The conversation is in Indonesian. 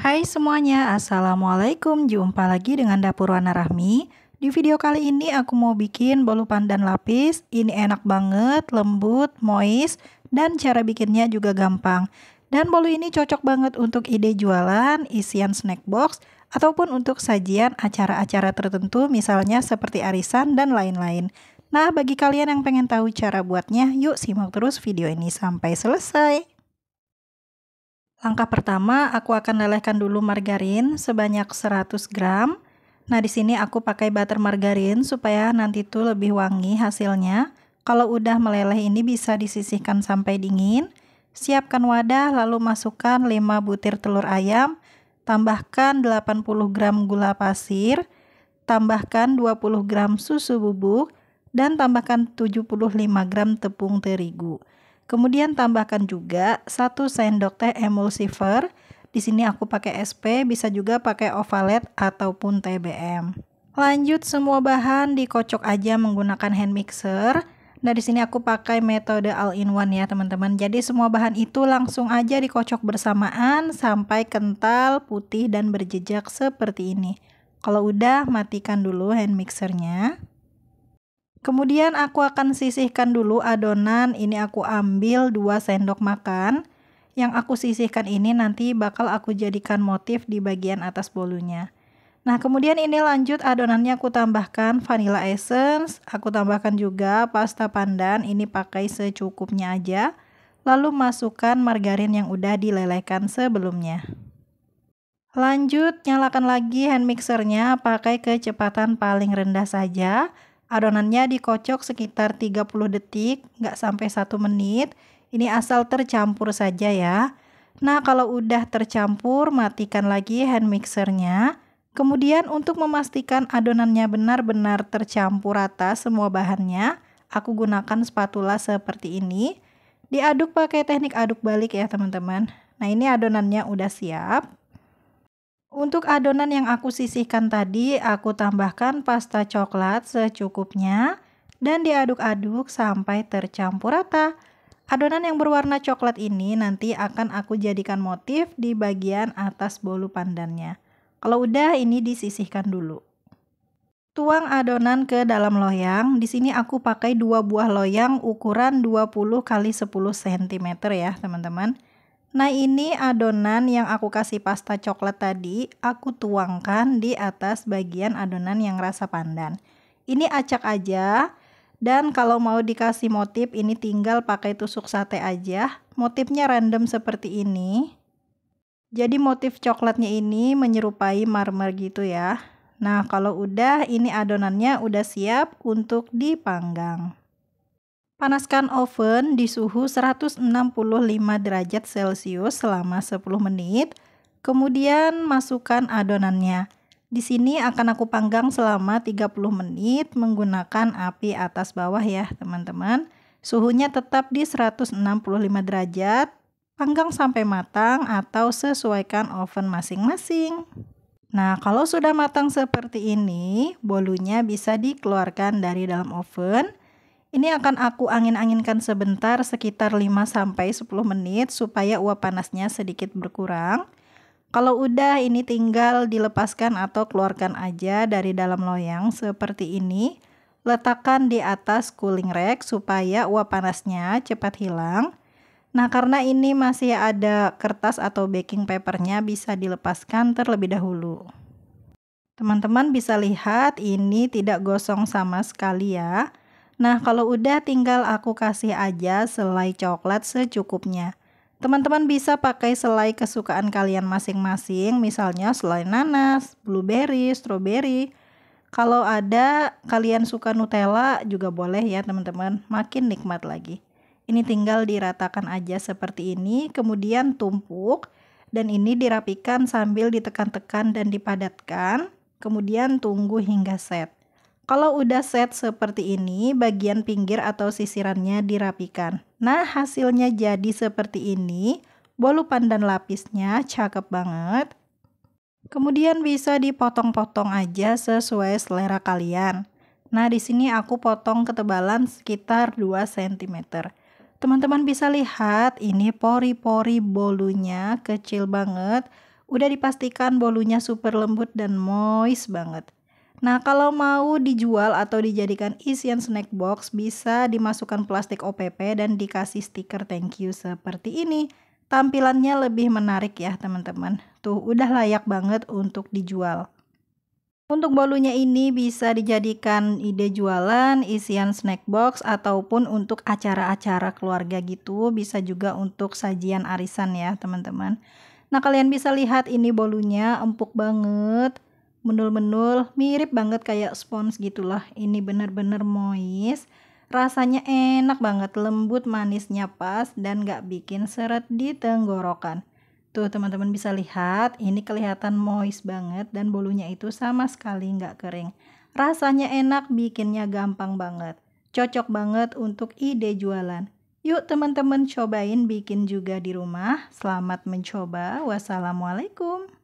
Hai semuanya, Assalamualaikum. Jumpa lagi dengan Dapur Wana Rahmi. Di video kali ini aku mau bikin bolu pandan lapis. Ini enak banget, lembut, moist, dan cara bikinnya juga gampang. Dan bolu ini cocok banget untuk ide jualan, isian snack box, ataupun untuk sajian acara-acara tertentu misalnya seperti arisan dan lain-lain. Nah, bagi kalian yang pengen tahu cara buatnya, yuk simak terus video ini sampai selesai. Langkah pertama, aku akan lelehkan dulu margarin sebanyak 100 gram. Nah, di sini aku pakai butter margarin supaya nanti tuh lebih wangi hasilnya. Kalau udah meleleh ini bisa disisihkan sampai dingin. Siapkan wadah, lalu masukkan 5 butir telur ayam, tambahkan 80 gram gula pasir, tambahkan 20 gram susu bubuk, dan tambahkan 75 gram tepung terigu. Kemudian tambahkan juga 1 sendok teh emulsifier. Di sini aku pakai SP, bisa juga pakai ovalet ataupun TBM. Lanjut semua bahan dikocok aja menggunakan hand mixer. Nah di sini aku pakai metode all-in-one ya teman-teman. Jadi semua bahan itu langsung aja dikocok bersamaan sampai kental, putih dan berjejak seperti ini. Kalau udah matikan dulu hand mixernya. Kemudian aku akan sisihkan dulu adonan, ini aku ambil 2 sendok makan. Yang aku sisihkan ini nanti bakal aku jadikan motif di bagian atas bolunya. Nah kemudian ini lanjut adonannya aku tambahkan vanilla essence, aku tambahkan juga pasta pandan, ini pakai secukupnya aja. Lalu masukkan margarin yang udah dilelehkan sebelumnya. Lanjut nyalakan lagi hand mixernya pakai kecepatan paling rendah saja Adonannya dikocok sekitar 30 detik, nggak sampai 1 menit. Ini asal tercampur saja ya. Nah, kalau udah tercampur, matikan lagi hand mixernya. Kemudian untuk memastikan adonannya benar-benar tercampur rata semua bahannya, aku gunakan spatula seperti ini. Diaduk pakai teknik aduk balik ya teman-teman. Nah ini adonannya udah siap. Untuk adonan yang aku sisihkan tadi, aku tambahkan pasta coklat secukupnya dan diaduk-aduk sampai tercampur rata. Adonan yang berwarna coklat ini nanti akan aku jadikan motif di bagian atas bolu pandannya. Kalau udah ini disisihkan dulu. Tuang adonan ke dalam loyang. Di sini aku pakai dua buah loyang ukuran 20 x 10 cm ya, teman-teman. Nah ini adonan yang aku kasih pasta coklat tadi, aku tuangkan di atas bagian adonan yang rasa pandan. Ini acak aja, dan kalau mau dikasih motif ini tinggal pakai tusuk sate aja. Motifnya random seperti ini. Jadi motif coklatnya ini menyerupai marmer gitu ya. Nah kalau udah ini adonannya udah siap untuk dipanggang. Panaskan oven di suhu 165 derajat Celcius selama 10 menit. Kemudian masukkan adonannya. Di sini akan aku panggang selama 30 menit menggunakan api atas bawah ya, teman-teman. Suhunya tetap di 165 derajat. Panggang sampai matang atau sesuaikan oven masing-masing. Nah, kalau sudah matang seperti ini, bolunya bisa dikeluarkan dari dalam oven ini akan aku angin-anginkan sebentar sekitar 5 sampai 10 menit supaya uap panasnya sedikit berkurang. Kalau udah ini tinggal dilepaskan atau keluarkan aja dari dalam loyang seperti ini. Letakkan di atas cooling rack supaya uap panasnya cepat hilang. Nah karena ini masih ada kertas atau baking papernya bisa dilepaskan terlebih dahulu. Teman-teman bisa lihat ini tidak gosong sama sekali ya. Nah, kalau udah tinggal aku kasih aja selai coklat secukupnya. Teman-teman bisa pakai selai kesukaan kalian masing-masing, misalnya selai nanas, blueberry, strawberry. Kalau ada kalian suka Nutella juga boleh ya teman-teman, makin nikmat lagi. Ini tinggal diratakan aja seperti ini, kemudian tumpuk dan ini dirapikan sambil ditekan-tekan dan dipadatkan, kemudian tunggu hingga set. Kalau udah set seperti ini, bagian pinggir atau sisirannya dirapikan. Nah, hasilnya jadi seperti ini. Bolu pandan lapisnya cakep banget. Kemudian bisa dipotong-potong aja sesuai selera kalian. Nah, di sini aku potong ketebalan sekitar 2 cm. Teman-teman bisa lihat ini pori-pori bolunya kecil banget. Udah dipastikan bolunya super lembut dan moist banget. Nah, kalau mau dijual atau dijadikan isian snack box, bisa dimasukkan plastik OPP dan dikasih stiker thank you seperti ini. Tampilannya lebih menarik ya, teman-teman. Tuh, udah layak banget untuk dijual. Untuk bolunya ini bisa dijadikan ide jualan, isian snack box, ataupun untuk acara-acara keluarga gitu. Bisa juga untuk sajian arisan ya teman-teman. Nah kalian bisa lihat ini bolunya empuk banget. Menul-menul mirip banget kayak spons gitulah ini bener-bener moist rasanya enak banget lembut manisnya pas dan gak bikin seret di tenggorokan Tuh teman-teman bisa lihat ini kelihatan moist banget dan bolunya itu sama sekali gak kering. Rasanya enak bikinnya gampang banget. Cocok banget untuk ide jualan. Yuk teman-teman cobain bikin juga di rumah. Selamat mencoba. Wassalamualaikum.